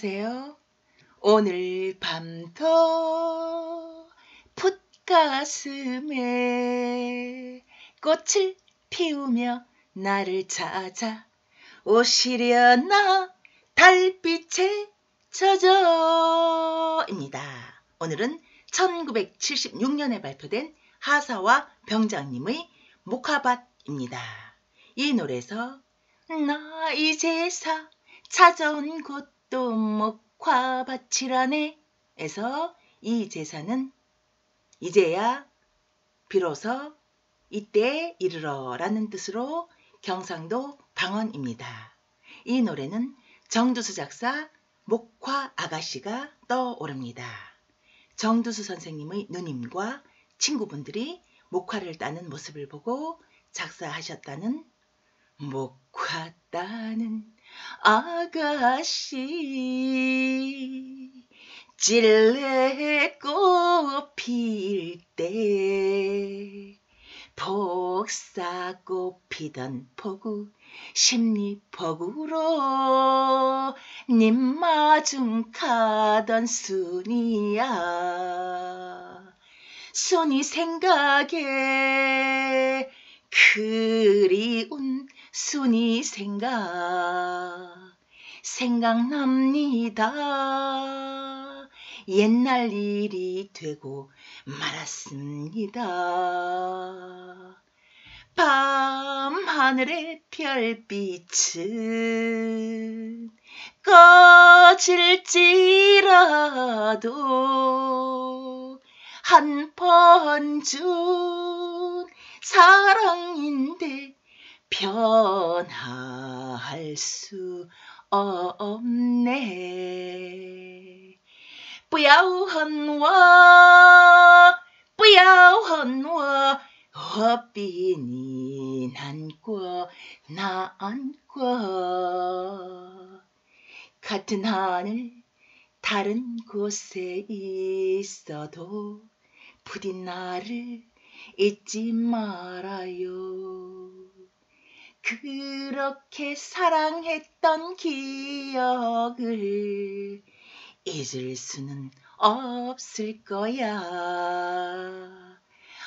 안녕하세요. 오늘 밤터 풋가슴에 꽃을 피우며 나를 찾아 오시려나 달빛에 젖어입니다. 오늘은 1976년에 발표된 하사와 병장님의 목화밭입니다. 이 노래에서 나 이제사 찾아온 곳또 목화 바치라네 에서 이 제사는 이제야 비로소 이때에 이르러 라는 뜻으로 경상도 방언입니다. 이 노래는 정두수 작사 목화 아가씨가 떠오릅니다. 정두수 선생님의 누님과 친구분들이 목화를 따는 모습을 보고 작사하셨다는 목화 따는 아가씨 찔레꽃 필때 복사꽃 피던 폭우 십리폭구로님 마중 가던 순이야 순이 생각에 그리운 순이 생각 생각납니다. 옛날 일이 되고 말았습니다. 밤 하늘의 별빛은 꺼질지라도 한 번 준 사랑인데 변할 수 없네 뿌不要恨我不要恨허何니난难나안过 같은 하늘 다른 곳에 있어도 부디 나를 잊지 말아요 그렇게 사랑했던 기억을 잊을 수는 없을 거야.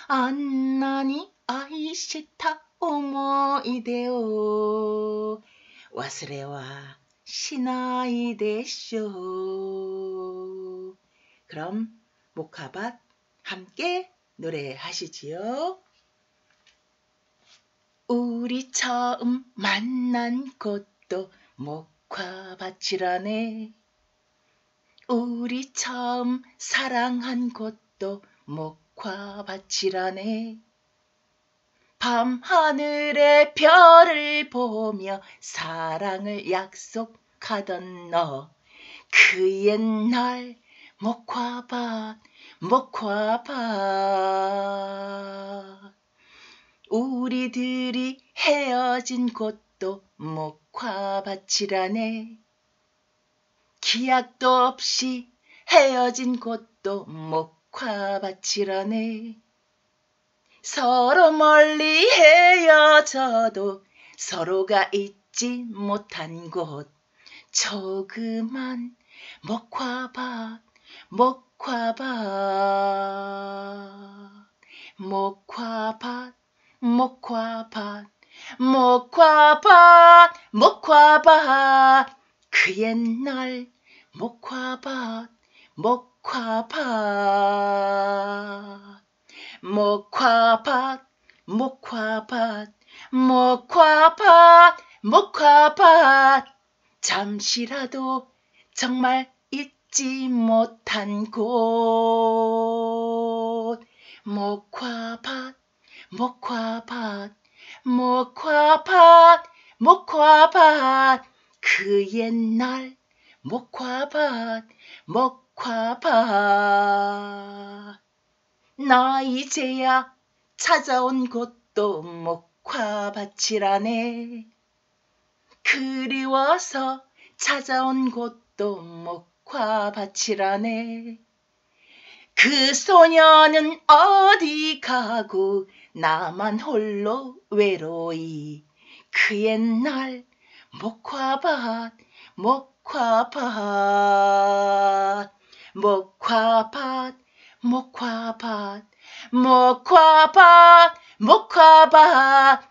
안나니 아이시타 오모이데오 와스레와 시나이데쇼 그럼 모카밭 함께 노래하시지요. 우리 처음 만난 곳도 목화밭이라네. 우리 처음 사랑한 곳도 목화밭이라네. 밤하늘의 별을 보며 사랑을 약속하던 너. 그 옛날 목화밭, 목화밭. 우리들이 헤어진 곳도 목화밭이라네. 기약도 없이 헤어진 곳도 목화밭이라네. 서로 멀리 헤어져도 서로가 잊지 못한 곳. 조그만 목화밭, 목화밭, 목화밭. 목화밭 목화밭 목화밭 그 옛날 목화밭 목화밭 목화밭 목화밭 목화밭 목화밭 잠시라도 정말 잊지 못한 곳 목화밭 목화밭 목화밭 목화밭 그 옛날 목화밭 목화밭 나 이제야 찾아온 곳도 목화밭이라네 그리워서 찾아온 곳도 목화밭이라네 그 소녀는 어디 가고 나만 홀로 외로이 그 옛날 목화밭 목화밭 목화밭 목화밭 목화밭 목화밭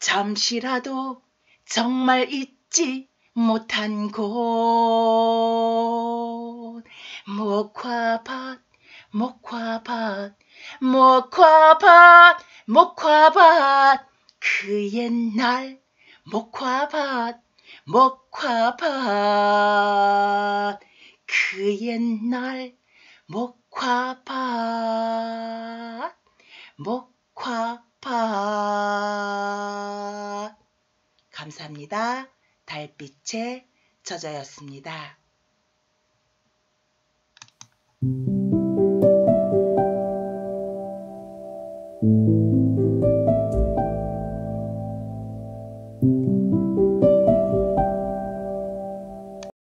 잠시라도 정말 잊지 못한 곳 목화밭 목화밭 목화밭 목화밭 그 옛날 목화밭 목화밭 그 옛날 목화밭 목화밭 감사합니다. 달빛에 젖어였습니다.